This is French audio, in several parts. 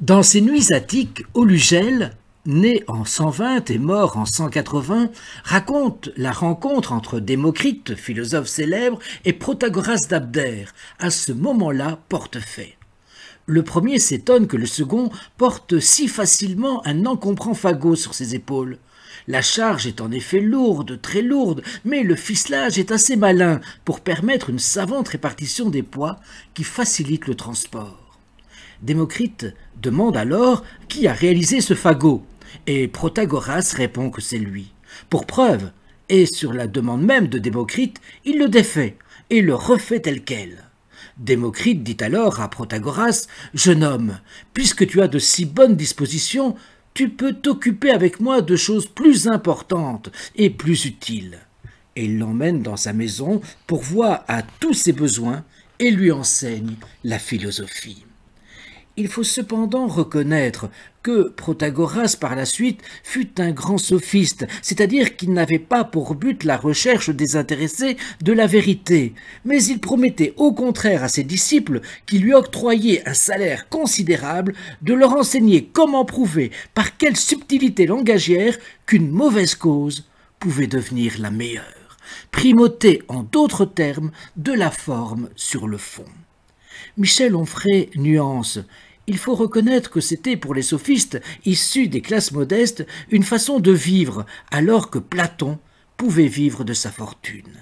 Dans ses nuits attiques, Olugel, né en 120 et mort en 180, raconte la rencontre entre Démocrite, philosophe célèbre, et Protagoras d'Abder, à ce moment-là portefait. Le premier s'étonne que le second porte si facilement un encombrant fagot sur ses épaules. La charge est en effet lourde, très lourde, mais le ficelage est assez malin pour permettre une savante répartition des poids qui facilite le transport. Démocrite demande alors qui a réalisé ce fagot, et Protagoras répond que c'est lui. Pour preuve, et sur la demande même de Démocrite, il le défait et le refait tel quel. Démocrite dit alors à Protagoras Jeune homme, puisque tu as de si bonnes dispositions, tu peux t'occuper avec moi de choses plus importantes et plus utiles. Et il l'emmène dans sa maison pour voir à tous ses besoins et lui enseigne la philosophie. Il faut cependant reconnaître que Protagoras par la suite fut un grand sophiste, c'est-à-dire qu'il n'avait pas pour but la recherche désintéressée de la vérité, mais il promettait au contraire à ses disciples qui lui octroyaient un salaire considérable de leur enseigner comment prouver par quelle subtilité langagière qu'une mauvaise cause pouvait devenir la meilleure, primauté en d'autres termes de la forme sur le fond. Michel Onfray nuance. Il faut reconnaître que c'était pour les sophistes, issus des classes modestes, une façon de vivre, alors que Platon pouvait vivre de sa fortune.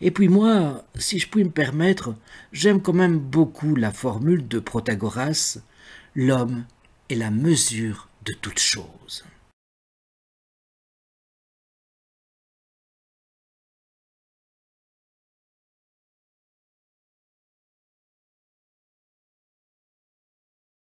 Et puis moi, si je puis me permettre, j'aime quand même beaucoup la formule de Protagoras, l'homme est la mesure de toute chose.